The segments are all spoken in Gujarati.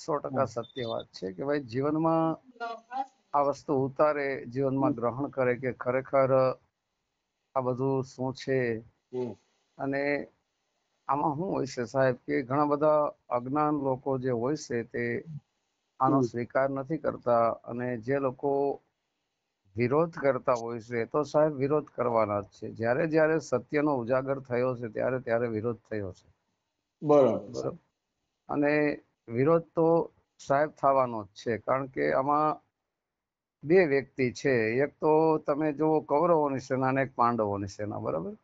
સો ટકા સત્ય વાત છે કે ભાઈ જીવનમાં આ વસ્તુ ઉતારે જીવનમાં ગ્રહણ કરે કે ખરેખર આ બધું શું છે અને આમાં શું હોય છે સાહેબ કે ઘણા બધા અજ્ઞાન લોકો જે હોય છે તે આનો સ્વીકાર નથી કરતા અને જે લોકો વિરોધ કરતા હોય છે તો સાહેબ વિરોધ કરવાના જ છે જ્યારે જ્યારે સત્યનો ઉજાગર થયો છે ત્યારે ત્યારે વિરોધ થયો છે બરાબર અને વિરોધ તો સાહેબ થવાનો જ છે કારણ કે આમાં બે વ્યક્તિ છે એક તો તમે જુઓ કૌરવોની સેના ને એક પાંડવોની સેના બરાબર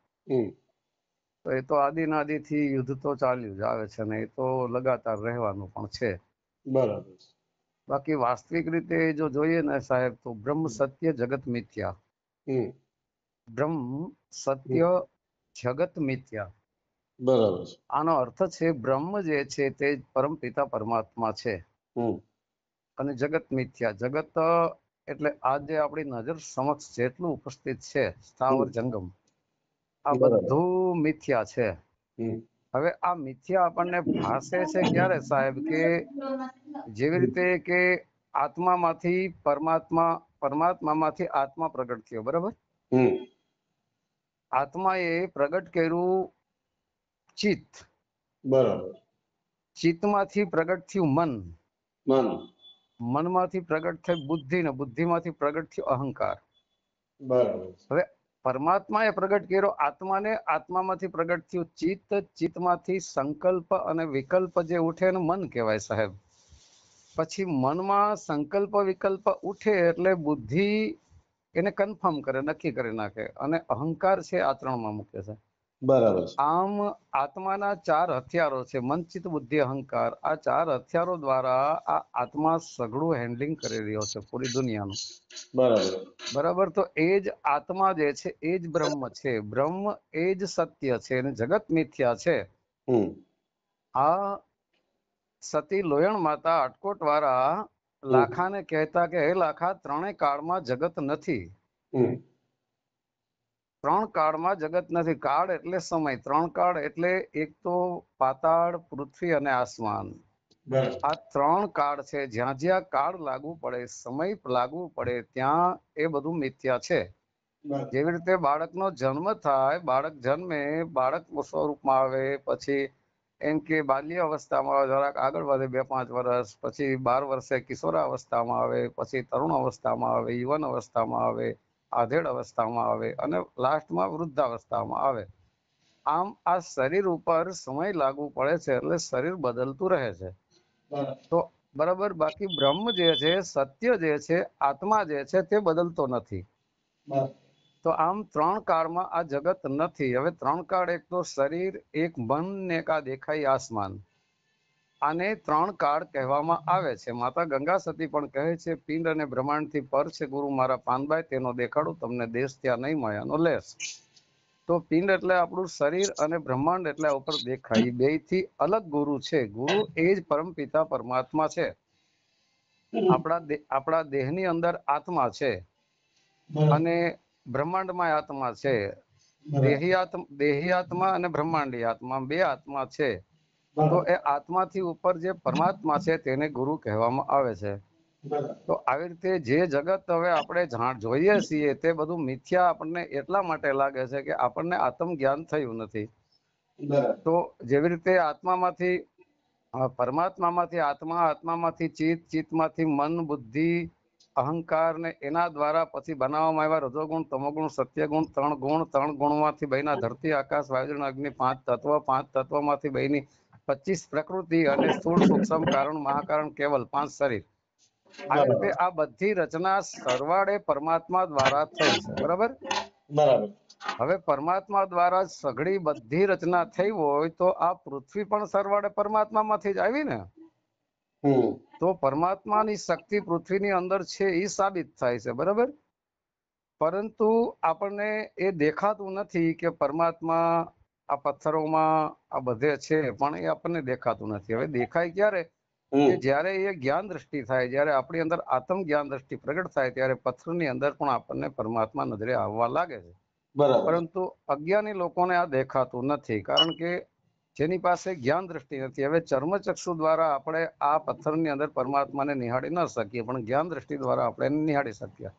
તો એ તો આદિનાદી થી યુદ્ધ તો ચાલ્યું જ આવે છે ને એ તો લગાતાર રહેવાનું પણ છે બરાબર બાકી વાસ્તવિક રીતે જો જોઈએ ને સાહેબ તો બ્રહ્મ સત્ય જગત મિથ્યા બ્રહ્મ સત્ય જગત મિથ્યા બરાબર આનો અર્થ છે બ્રહ્મ જે છે તે પરમ પિતા પરમાત્મા છે અને જગત મિથ્યા જગત એટલે આજે આપણી નજર સમક્ષ જેટલું ઉપસ્થિત છે સ્થાવર જંગમ આ બધું મિથ્યા છે હવે આ મિથ્યા આપણને ભાસે છે ક્યારે સાહેબ કે જેવી રીતે કે આત્મામાંથી પરમાત્મા પરમાત્મામાંથી આત્મા પ્રગટ થયો બરાબર આત્મા એ પ્રગટ કર્યું ચિત બરાબર ચિત્તમાંથી પ્રગટ થયું મન મન મનમાંથી પ્રગટ થઈ બુદ્ધિ ને બુદ્ધિમાંથી પ્રગટ થયો અહંકાર બરાબર હવે પરમાત્માએ પ્રગટ કર્યો આત્માને આત્મામાંથી પ્રગટ થયું ચિત્ત ચિત્તમાંથી સંકલ્પ અને વિકલ્પ જે ઉઠે એને મન કહેવાય સાહેબ પછી મનમાં સંકલ્પ વિકલ્પ ઉઠે એટલે બુદ્ધિ એને કન્ફર્મ કરે નક્કી કરી નાખે અને અહંકાર છે આ ત્રણમાં મૂકે છે આમ આત્માના ચાર હથિયારો છે મન બુદ્ધિ અહંકાર આ ચાર હથિયારો દ્વારા આ આત્મા સઘળું હેન્ડલિંગ કરી રહ્યો છે પૂરી દુનિયાનું બરાબર બરાબર તો એ જ આત્મા જે છે એ જ બ્રહ્મ છે બ્રહ્મ એ જ સત્ય છે અને જગત મિથ્યા છે આ સતી લોયણ માતા અટકોટ વાળા લાખાને કહેતા કે હે લાખા ત્રણેય કાળમાં જગત નથી ત્રણ કાળમાં જગત નથી કાળ એટલે સમય ત્રણ કાળ એટલે એક તો પાતાળ પૃથ્વી અને આસમાન આ ત્રણ કાળ છે જ્યાં જ્યાં કાળ લાગુ પડે સમય લાગુ પડે ત્યાં એ બધું મિથ્યા છે જેવી રીતે બાળકનો જન્મ થાય બાળક જન્મે બાળક સ્વરૂપમાં આવે પછી એમ કે બાલ્ય અવસ્થામાં જરાક આગળ વધે બે પાંચ વર્ષ પછી બાર વર્ષે કિશોરા અવસ્થામાં આવે પછી તરુણ અવસ્થામાં આવે યુવાન અવસ્થામાં આવે આધેડ અવસ્થામાં આવે અને લાસ્ટમાં વૃદ્ધાવસ્થામાં આવે આમ આ શરીર ઉપર સમય લાગુ પડે છે એટલે શરીર બદલતું રહે છે તો બરાબર બાકી બ્રહ્મ જે છે સત્ય જે છે આત્મા જે છે તે બદલતો નથી તો આમ ત્રણ કાળમાં આ જગત નથી હવે ત્રણ કાળ એક તો શરીર એક મન ને એક આ દેખાય આસમાન આને ત્રણ કાળ કહેવામાં આવે છે માતા ગંગા સતી પણ કહે છે પિંડ અને બ્રહ્માંડથી પર છે ગુરુ મારા પાનબાઈ તેનો દેખાડો તમને દેશ ત્યાં નહીં માયાનો લેશ તો પિંડ એટલે આપણું શરીર અને બ્રહ્માંડ એટલે ઉપર દેખાય બે થી અલગ ગુરુ છે ગુરુ એ જ પરમ પિતા પરમાત્મા છે આપણા આપણા દેહની અંદર આત્મા છે અને બ્રહ્માંડમાં આત્મા છે દેહી આત્મા દેહી આત્મા અને બ્રહ્માંડી આત્મા બે આત્મા છે તો એ આત્માથી ઉપર જે પરમાત્મા છે તેને ગુરુ કહેવામાં આવે છે તો આવી રીતે જે જગત હવે આપણે જોઈએ છીએ તે બધું મિથ્યા આપણને એટલા માટે લાગે છે કે આપણને આત્મ જ્ઞાન થયું નથી તો જેવી રીતે આત્મામાંથી પરમાત્મામાંથી આત્મા આત્મામાંથી ચિત ચિત્તમાંથી મન બુદ્ધિ અહંકાર ને એના દ્વારા પછી બનાવવામાં આવ્યા રજોગુણ તમોગુણ સત્યગુણ ત્રણ ગુણ ત્રણ ગુણમાંથી બહીના ધરતી આકાશ વાયુજળ અગ્નિ પાંચ તત્વ પાંચ તત્વમાંથી બહીની પચીસ પ્રકૃતિ અને સ્થૂળ સૂક્ષ્મ કારણ મહાકારણ કેવલ પાંચ શરીર આ બધી રચના સરવાળે પરમાત્મા દ્વારા થઈ છે બરાબર હવે પરમાત્મા દ્વારા સઘળી બધી રચના થઈ હોય તો આ પૃથ્વી પણ સરવાળે પરમાત્મા માંથી જ આવી ને તો પરમાત્માની શક્તિ પૃથ્વીની અંદર છે એ સાબિત થાય છે બરાબર પરંતુ આપણને એ દેખાતું નથી કે પરમાત્મા આ પથ્થરોમાં આ બધે છે પણ એ આપણને દેખાતું નથી હવે દેખાય ક્યારે જ્યારે એ જ્ઞાન દ્રષ્ટિ થાય જ્યારે આપણી અંદર આત્મ જ્ઞાન દ્રષ્ટિ પ્રગટ થાય ત્યારે પથ્થરની અંદર પણ આપણને પરમાત્મા નજરે આવવા લાગે છે પરંતુ અજ્ઞાની લોકોને આ દેખાતું નથી કારણ કે જેની પાસે જ્ઞાન દ્રષ્ટિ નથી હવે ચર્મચક્ષુ દ્વારા આપણે આ પથ્થરની અંદર પરમાત્માને નિહાળી ન શકીએ પણ જ્ઞાન દ્રષ્ટિ દ્વારા આપણે નિહાળી શકીએ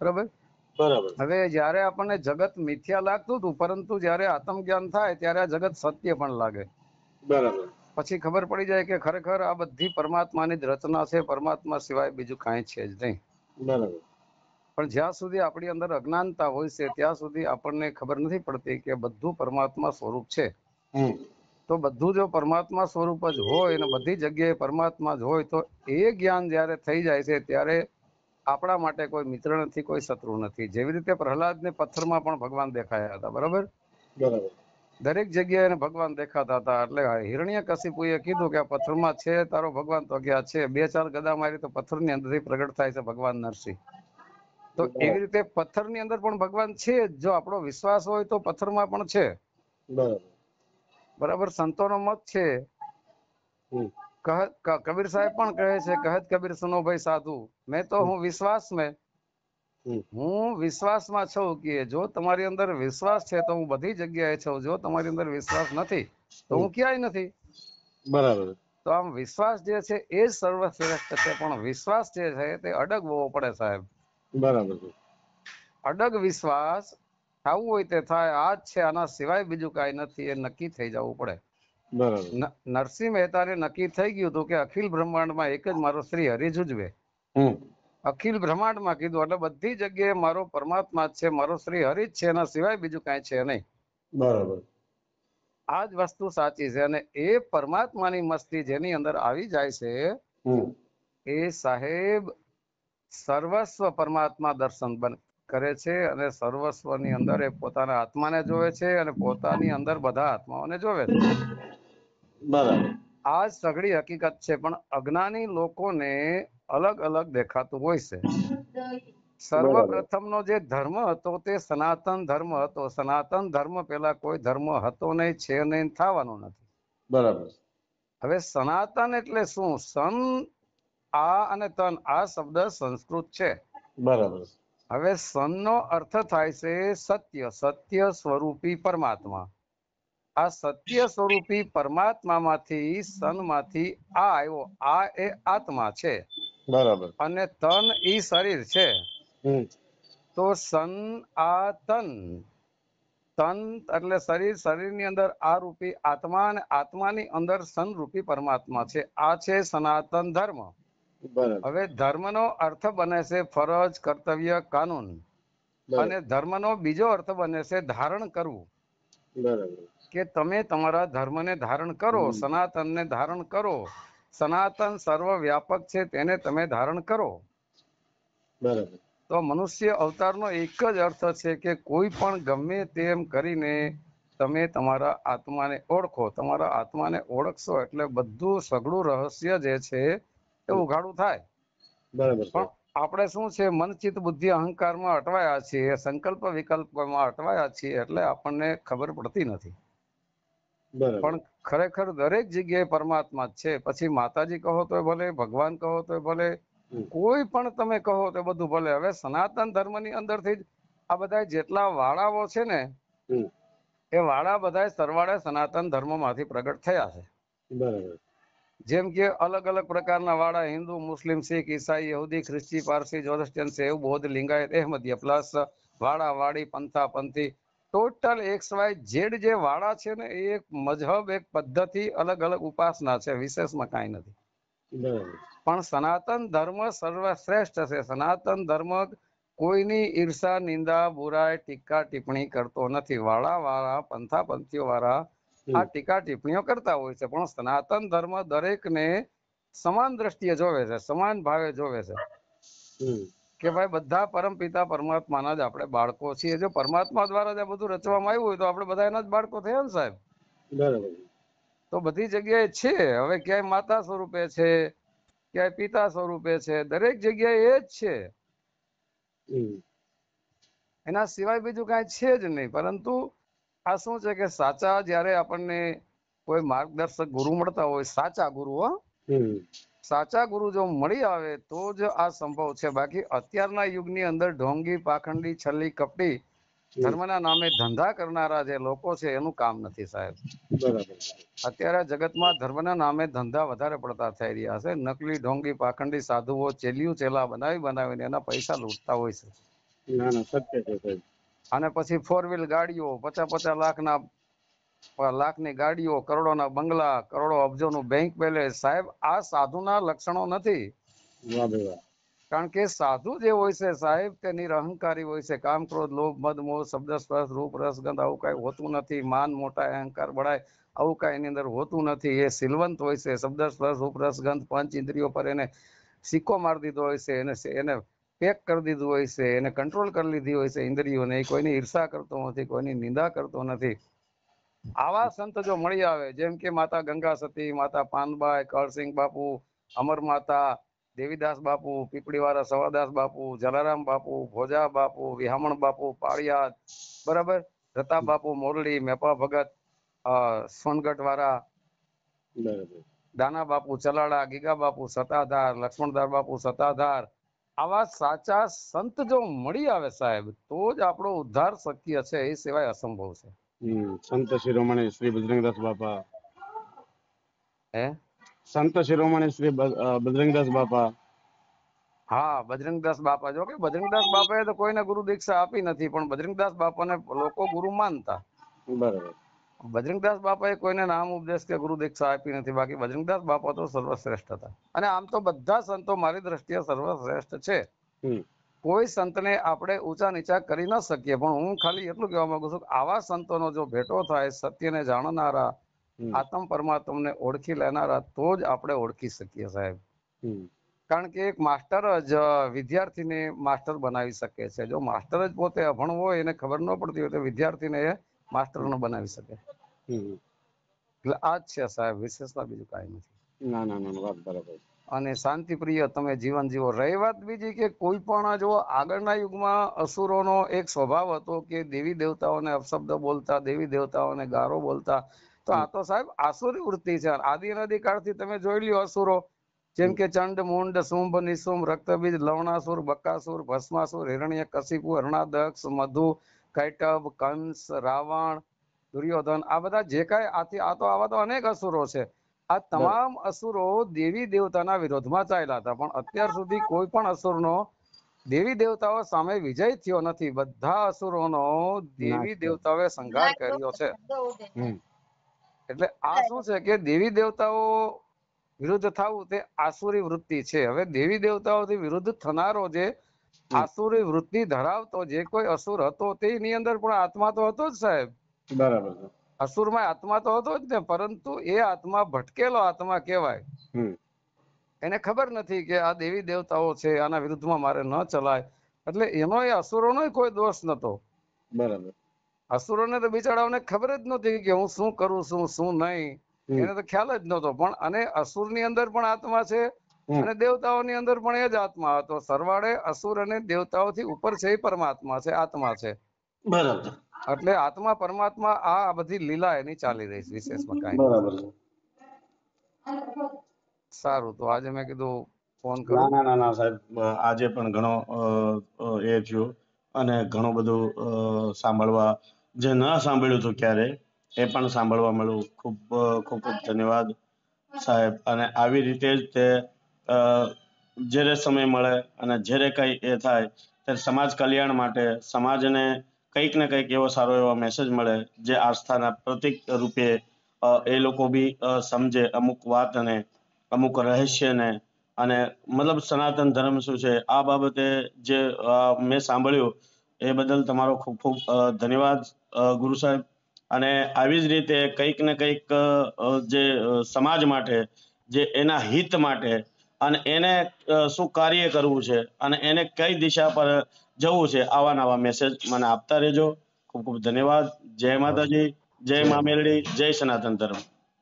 બરાબર હવે જ્યારે આપણને જગત મિથ્યા લાગતું હતું પરંતુ જ્યારે આત્મજ્ઞાન થાય ત્યારે આ જગત સત્ય પણ લાગે બરાબર પછી ખબર પડી જાય કે ખરેખર આ બધી પરમાત્માની જ રચના છે પરમાત્મા સિવાય બીજું કાંઈ છે જ નહીં પણ જ્યાં સુધી આપણી અંદર અજ્ઞાનતા હોય છે ત્યાં સુધી આપણને ખબર નથી પડતી કે બધું પરમાત્મા સ્વરૂપ છે તો બધું જો પરમાત્મા સ્વરૂપ જ હોય અને બધી જગ્યાએ પરમાત્મા જ હોય તો એ જ્ઞાન જયારે થઈ જાય છે ત્યારે આપણા માટે કોઈ મિત્ર નથી કોઈ શત્રુ નથી જેવી રીતે પ્રહલાદને પથ્થરમાં પણ ભગવાન દેખાયા હતા બરાબર દરેક જગ્યાએ ભગવાન દેખાતા હતા એટલે હિરણ્ય કશિપુએ કીધું કે આ પથ્થરમાં છે તારો ભગવાન તો ગયા છે બે ચાર ગદા મારી તો પથ્થર પથ્થરની અંદરથી પ્રગટ થાય છે ભગવાન નરસિંહ તો એવી રીતે પથ્થર ની અંદર પણ ભગવાન છે જો આપણો વિશ્વાસ હોય તો પથ્થરમાં પણ છે બરાબર સંતો નો મત છે કબીર સાહેબ પણ કહે છે કહેત કબીર સુનો ભાઈ સાધુ મેં તો હું વિશ્વાસ મેં હું વિશ્વાસમાં છું કે જો તમારી અંદર વિશ્વાસ છે તો હું બધી જગ્યાએ છું જો તમારી અંદર વિશ્વાસ નથી તો હું ક્યાંય નથી બરાબર તો આમ વિશ્વાસ જે છે એ જ સર્વશ્રેષ્ઠ છે પણ વિશ્વાસ જે છે તે અડગ અડગવો પડે સાહેબ બરાબર અડગ વિશ્વાસ થવું હોય તે થાય આ જ છે આના સિવાય બીજું કાંઈ નથી એ નક્કી થઈ જવું પડે નરસિંહ મહેતાને નક્કી થઈ ગયું હતું કે અખિલ બ્રહ્માંડમાં એક જ મારો શ્રી હરિ ઉજવે અખિલ બ્રહ્માંડમાં કીધું એટલે બધી જગ્યાએ મારો પરમાત્મા છે મારો શ્રી હરિજ છે એના સિવાય બીજું કઈ છે નહીં આ જ વસ્તુ સાચી છે અને એ પરમાત્માની મસ્તી જેની અંદર આવી જાય છે એ સાહેબ સર્વસ્વ પરમાત્મા દર્શન બને કરે છે અને સર્વસ્વની અંદર એ પોતાના આત્માને જોવે છે અને પોતાની અંદર બધા આત્માઓને જોવે છે બરાબર આ સઘળી હકીકત છે પણ અજ્ઞાની લોકોને અલગ અલગ દેખાતું હોય છે સર્વપ્રથમનો જે ધર્મ હતો તે સનાતન ધર્મ હતો સનાતન ધર્મ પેલા કોઈ ધર્મ હતો નહીં છે નહીં થવાનો નથી બરાબર હવે સનાતન એટલે શું સન આ અને તન આ શબ્દ સંસ્કૃત છે બરાબર હવે સન નો અર્થ થાય છે સત્ય સત્ય સ્વરૂપી પરમાત્મા આ સત્ય સ્વરૂપી પરમાત્મામાંથી સનમાંથી આ આવ્યો આ એ આત્મા છે બરાબર અને તન ઈ શરીર છે તો સન આ તન તન એટલે શરીર શરીરની અંદર આ રૂપી આત્મા અને આત્માની અંદર સન રૂપી પરમાત્મા છે આ છે સનાતન ધર્મ હવે ધર્મનો અર્થ બને છે ફરજ કર્તવ્ય કાનૂન અને ધર્મનો બીજો અર્થ બને છે ધારણ કરવું બરાબર કે તમે તમારા ધર્મને ધારણ કરો સનાતનને ધારણ કરો સનાતન સર્વવ્યાપક છે તેને તમે ધારણ કરો તો મનુષ્ય અવતારનો એક જ અર્થ છે કે કોઈ પણ ગમે તેમ કરીને તમે તમારા આત્માને ઓળખો તમારા આત્માને ઓળખશો એટલે બધું સઘળું રહસ્ય જે છે એ ઉઘાડું થાય બરાબર પણ આપણે શું છે મન ચિત્ત બુદ્ધિ અહંકારમાં અટવાયા છીએ સંકલ્પ વિકલ્પમાં અટવાયા છીએ એટલે આપણને ખબર પડતી નથી પણ ખરેખર દરેક જગ્યાએ પરમાત્મા છે પછી માતાજી કહો તો ભલે ભગવાન કહો તો ભલે કોઈ પણ તમે કહો તો બધું ભલે હવે સનાતન ધર્મની અંદરથી જ આ બધા જેટલા વાળાઓ છે ને એ વાળા બધા સરવાળે સનાતન ધર્મ માંથી પ્રગટ થયા છે જેમ કે અલગ અલગ પ્રકારના વાળા હિન્દુ મુસ્લિમ શીખ ઈસાઈ યહૂદી ખ્રિસ્તી પારસી જોરસ્ટિયન સેવ બૌદ્ધ લિંગાયત અહેમદીય પ્લસ વાળા વાડી પંથા પંથી ટોટલ એક્સ વાય ઝેડ જે વાળા છે ને એ એક મજહબ એક પદ્ધતિ અલગ અલગ ઉપાસના છે વિશેષમાં કાંઈ નથી પણ સનાતન ધર્મ સર્વશ્રેષ્ઠ છે સનાતન ધર્મ કોઈની ઈર્ષા નિંદા બુરાય ટીકા ટિપ્પણી કરતો નથી વાળા વાળા પંથા પંથીઓ વાળા આ ટીકા ટિપ્પણીઓ કરતા હોય છે પણ સનાતન ધર્મ દરેકને સમાન દ્રષ્ટિએ જોવે છે સમાન ભાવે જોવે છે કે ભાઈ બધા પરમપિતા પરમાત્માના જ આપણે બાળકો છીએ જો પરમાત્મા દ્વારા જ આ બધું રચવામાં આવ્યું હોય તો આપણે બધા એના જ બાળકો થયા ને સાહેબ તો બધી જગ્યાએ છે હવે ક્યાંય માતા સ્વરૂપે છે ક્યાંય પિતા સ્વરૂપે છે દરેક જગ્યાએ એ જ છે એના સિવાય બીજું કાંઈ છે જ નહીં પરંતુ આ શું છે કે સાચા જયારે આપણને કોઈ માર્ગદર્શક ગુરુ મળતા હોય સાચા ગુરુ હા સાચા ગુરુ જો મળી આવે તો જ આ સંભવ છે બાકી અત્યારના યુગની અંદર ઢોંગી પાખંડી છલ્લી કપટી ધર્મના નામે ધંધા કરનારા જે લોકો છે એનું કામ નથી સાહેબ અત્યારે જગતમાં ધર્મના નામે ધંધા વધારે પડતા થઈ રહ્યા છે નકલી ઢોંગી પાખંડી સાધુઓ ચેલિયું ચેલા બનાવી બનાવીને એના પૈસા લૂંટતા હોય છે અને પછી ફોર વ્હીલ ગાડીઓ પચાસ પચાસ લાખના લાખની ગાડીઓ કરોડોના બંગલા કરોડો અબજોનું બેંક બેલેન્સ સાહેબ આ સાધુના લક્ષણો નથી કારણ કે સાધુ જે હોય છે સાહેબ તે નિરહંકારી હોય છે કામ ક્રોધ લોભ મદ મોહ શબ્દ સ્પર્શ રૂપ રસ આવું કાંઈ હોતું નથી માન મોટા અહંકાર બળાય આવું કાંઈ એની અંદર હોતું નથી એ સિલવંત હોય છે શબ્દ સ્પર્શ રૂપ રસ ગંધ પંચ ઇન્દ્રિયો પર એને સિક્કો મારી દીધો હોય છે એને એને પેક કરી દીધું હોય છે એને કંટ્રોલ કરી લીધી હોય છે ઇન્દ્રિયોને કોઈની ઈર્ષા કરતો નથી કોઈની નિંદા કરતો નથી આવા સંત જો મળી આવે જેમ કે માતા ગંગા સતી માતા પાનબાઈ કરસિંહ બાપુ અમર માતા દેવીદાસ બાપુ પીપળીવાળા સવાદાસ બાપુ જલારામ બાપુ ભોજા બાપુ વિહામણ બાપુ પાળિયાદ બરાબર રતા બાપુ મોરડી મેપા ભગત સોનગઢ વાળા દાના બાપુ ચલાડા ગીગા બાપુ સતાધાર લક્ષ્મણદાર બાપુ સતાધાર આવા સાચા સંત જો મળી આવે સાહેબ તો જ આપણો ઉદ્ધાર શક્ય છે એ સિવાય અસંભવ છે સંત શિરોમણી શ્રી બજરંગદાસ બાપા હે સંત શિરોમણી શ્રી બજરંગદાસ બાપા હા બજરંગદાસ બાપા જો કે બજરંગદાસ બાપાએ તો કોઈને ગુરુ દીક્ષા આપી નથી પણ બજરંગદાસ બાપાને લોકો ગુરુ માનતા બરાબર બજરંગદાસ બાપાએ કોઈને નામ ઉપદેશ કે ગુરુ દીક્ષા આપી નથી બાકી બજરંગદાસ બાપા તો સર્વશ્રેષ્ઠ હતા અને આમ તો બધા સંતો મારી દ્રષ્ટિએ સર્વશ્રેષ્ઠ છે કોઈ સંતને આપણે ઊંચા નીચા કરી ન શકીએ પણ હું ખાલી એટલું કહેવા માંગુ છું કે આવા સંતોનો જો ભેટો થાય સત્યને જાણનારા આત્મ પરમાત્મને ઓળખી લેનારા તો જ આપણે ઓળખી શકીએ સાહેબ કારણ કે એક માસ્ટર જ વિદ્યાર્થીને માસ્ટર બનાવી શકે છે જો માસ્ટર જ પોતે અભણ હોય એને ખબર ન પડતી હોય તો વિદ્યાર્થીને એ માસ્ટર ન બનાવી શકે એટલે આ જ છે સાહેબ વિશેષતા બીજું કાંઈ નથી ના ના ના વાત બરાબર છે અને શાંતિપ્રિય તમે જીવન જીવો રહી વાત બીજી કે કોઈ પણ જો આગળના યુગમાં અસુરોનો એક સ્વભાવ હતો કે દેવી દેવતાઓને અપશબ્દ બોલતા દેવી દેવતાઓને ગારો બોલતા તો આ તો સાહેબ આસુરી વૃત્તિ છે આદિ અનાદિ કાળથી તમે જોઈ લ્યો અસુરો જેમ કે ચંડ મુંડ શુંભ નિશુંભ રક્તબીજ લવણાસુર બકાસુર ભસ્માસુર હિરણ્ય કશિપુ હરણાદક્ષ મધુ કૈટભ કંસ રાવણ દુર્યોધન આ બધા જે કાંઈ આથી આ તો આવા તો અનેક અસુરો છે આ તમામ અસુરો દેવી દેવતાના વિરોધમાં ચાલ્યા હતા પણ અત્યાર સુધી કોઈ પણ અસુરનો દેવી દેવતાઓ સામે વિજય થયો નથી બધા અસુરોનો દેવી દેવતાઓએ સંઘાર કર્યો છે એટલે આ શું છે કે દેવી દેવતાઓ વિરુદ્ધ થવું તે આસુરી વૃત્તિ છે હવે દેવી દેવતાઓથી વિરુદ્ધ થનારો જે આસુરી વૃત્તિ ધરાવતો જે કોઈ અસુર હતો તેની અંદર પણ આત્મા તો હતો જ સાહેબ બરાબર અસુરમાં આત્મા તો હતો જ ને પરંતુ એ આત્મા ભટકેલો આત્મા કહેવાય એને ખબર નથી કે આ દેવી દેવતાઓ છે આના વિરુદ્ધમાં મારે ન ચલાય એટલે એનો એ અસુરોનો કોઈ દોષ નતો બરાબર અસુરોને તો બિચારાઓને ખબર જ નથી કે હું શું કરું છું શું નહીં એને તો ખ્યાલ જ નતો પણ અને અસુર ની અંદર પણ આત્મા છે અને દેવતાઓની અંદર પણ એ જ આત્મા હતો સરવાળે અસુર અને દેવતાઓથી ઉપર છે એ પરમાત્મા છે આત્મા છે બરાબર એટલે આત્મા પરમાત્મા આ બધી લીલા એની ચાલી રહી છે વિશેષમાં કાંઈ બરાબર સારું તો આજે મેં કીધું ફોન કરો ના ના ના સાહેબ આજે પણ ઘણો એ થયો અને ઘણું બધું સાંભળવા જે ન સાંભળ્યું હતું ક્યારે એ પણ સાંભળવા મળ્યું ખૂબ ખૂબ ખૂબ ધન્યવાદ સાહેબ અને આવી રીતે જ તે જ્યારે સમય મળે અને જ્યારે કઈ એ થાય ત્યારે સમાજ કલ્યાણ માટે સમાજને કંઈક ને કંઈક એવો સારો એવો મેસેજ મળે જે આસ્થાના પ્રતિક રૂપે એ લોકો બી સમજે અમુક વાતને અમુક રહસ્યને અને મતલબ સનાતન ધર્મ શું છે આ બાબતે જે મેં સાંભળ્યું એ બદલ તમારો ખૂબ ખૂબ ધન્યવાદ ગુરુ સાહેબ અને આવી જ રીતે કંઈક ને કંઈક જે સમાજ માટે જે એના હિત માટે અને એને શું કાર્ય કરવું છે અને એને કઈ દિશા પર જવું છે આવા નવા મેસેજ મને આપતા રહેજો ખૂબ ખૂબ ધન્યવાદ જય માતાજી જય મા મેલડી જય સનાતન ધર્મ